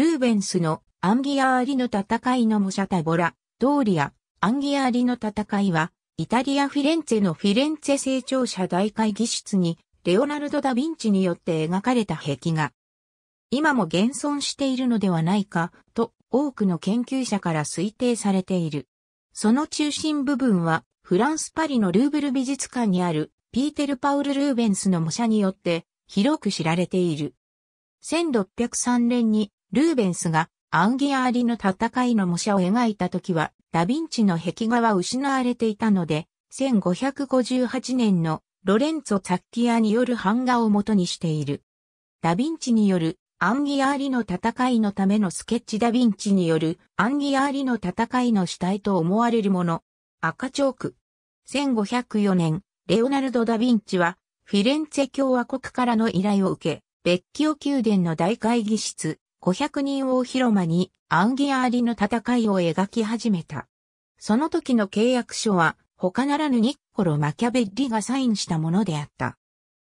ルーベンスのアンギアーリの戦いの模シャタボラ、ドーリア、アンギアーリの戦いは、イタリア・フィレンツェのフィレンツェ成長者大会技術に、レオナルド・ダ・ヴィンチによって描かれた壁画。今も現存しているのではないか、と多くの研究者から推定されている。その中心部分は、フランス・パリのルーブル美術館にある、ピーテル・パウル・ルーベンスの模写によって、広く知られている。1603年にルーベンスがアンギアーリの戦いの模写を描いた時は、ダヴィンチの壁画は失われていたので、1558年のロレンツォ・ザッキアによる版画を元にしている。ダヴィンチによるアンギアーリの戦いのためのスケッチダヴィンチによるアンギアーリの戦いの主体と思われるもの。赤チョーク。1504年、レオナルド・ダヴィンチはフィレンツェ共和国からの依頼を受け、ベッキオ宮殿の大会議室、500人を広間にアンギアーリの戦いを描き始めた。その時の契約書は他ならぬニッコロ・マキャベッリがサインしたものであった。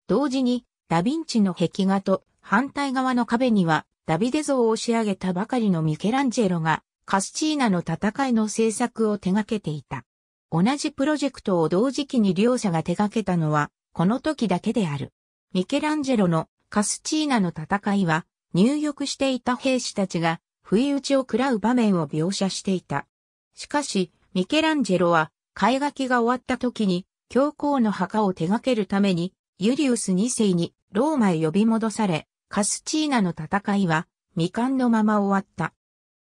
同時にダヴィンチの壁画と反対側の壁にはダビデ像を仕上げたばかりのミケランジェロがカスチーナの戦いの制作を手掛けていた。同じプロジェクトを同時期に両者が手掛けたのはこの時だけである。ミケランジェロのカスチーナの戦いは入浴していた兵士たちが不意打ちを食らう場面を描写していた。しかし、ミケランジェロは、絵描きが終わった時に、教皇の墓を手掛けるために、ユリウス2世にローマへ呼び戻され、カスチーナの戦いは未完のまま終わった。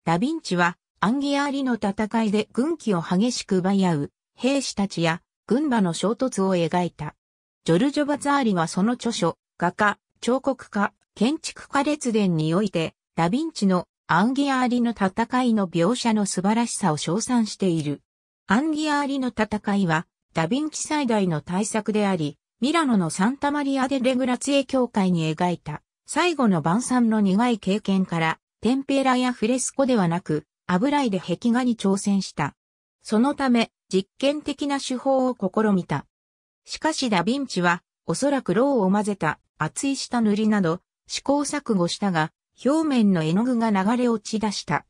ダヴィンチはアンギアーリの戦いで軍旗を激しく奪い合う兵士たちや軍馬の衝突を描いた。ジョルジョ・バザーリはその著書、画家、彫刻家、建築家列伝において、ダヴィンチのアンギアーリの戦いの描写の素晴らしさを称賛している。アンギアーリの戦いは、ダヴィンチ最大の大作であり、ミラノのサンタマリア・デ・レグラツエ教会に描いた、最後の晩餐の苦い経験から、テンペラやフレスコではなく、油絵で壁画に挑戦した。そのため、実験的な手法を試みた。しかしダヴィンチは、おそらくロウを混ぜた厚い下塗りなど、試行錯誤したが、表面の絵の具が流れ落ち出した。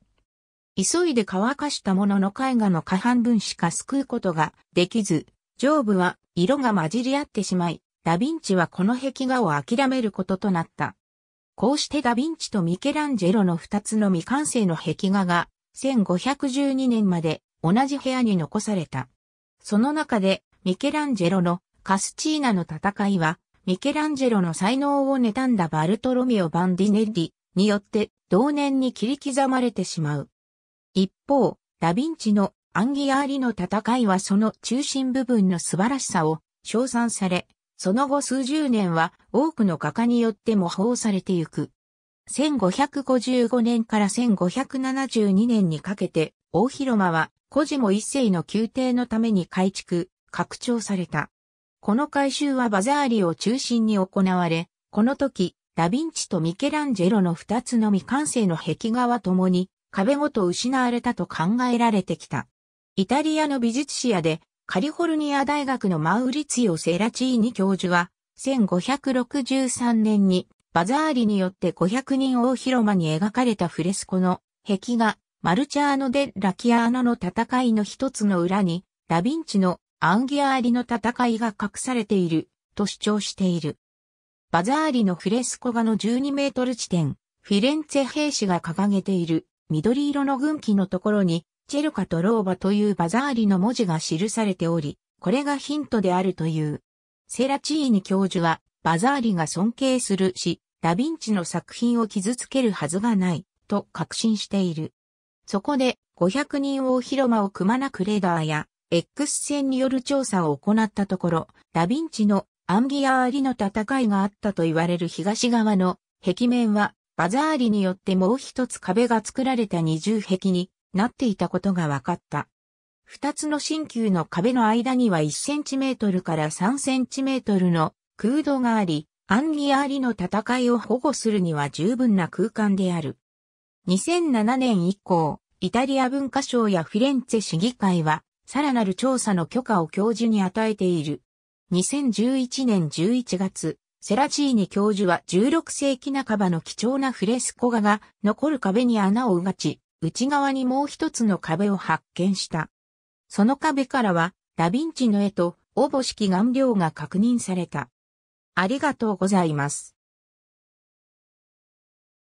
急いで乾かしたものの絵画の下半分しか救うことができず、上部は色が混じり合ってしまい、ダヴィンチはこの壁画を諦めることとなった。こうしてダヴィンチとミケランジェロの二つの未完成の壁画が1512年まで同じ部屋に残された。その中でミケランジェロのカスチーナの戦いはミケランジェロの才能を妬んだバルトロミオ・バンディネッリによって同年に切り刻まれてしまう。一方、ダヴィンチのアンギアーリの戦いはその中心部分の素晴らしさを称賛され、その後数十年は多くの画家によって模倣されてゆく。1555年から1572年にかけて大広間は、コジも一世の宮廷のために改築、拡張された。この改修はバザーリを中心に行われ、この時、ダヴィンチとミケランジェロの二つの未完成の壁画は共に壁ごと失われたと考えられてきた。イタリアの美術史やでカリフォルニア大学のマウリツィオ・セラチーニ教授は1563年にバザーリによって500人大広間に描かれたフレスコの壁画マルチャーノ・デ・ラキアーノの戦いの一つの裏にダヴィンチのアンギアーリの戦いが隠されていると主張している。バザーリのフレスコ画の12メートル地点、フィレンツェ兵士が掲げている緑色の軍旗のところに、チェルカとローバというバザーリの文字が記されており、これがヒントであるという。セラチーニ教授は、バザーリが尊敬するし、ダヴィンチの作品を傷つけるはずがない、と確信している。そこで、500人大広間をくまなくレーダーや、X 線による調査を行ったところ、ダヴィンチのアンギアーリの戦いがあったと言われる東側の壁面は、バザーリによってもう一つ壁が作られた二重壁になっていたことが分かった。二つの新旧の壁の間には1センチメートルから3センチメートルの空洞があり、アンギアーリの戦いを保護するには十分な空間である。2007年以降、イタリア文化省やフィレンツェ市議会は、さらなる調査の許可を教授に与えている。2011年11月、セラチーニ教授は16世紀半ばの貴重なフレスコ画が残る壁に穴をうがち、内側にもう一つの壁を発見した。その壁からは、ダヴィンチの絵と、おぼしき顔料が確認された。ありがとうございます。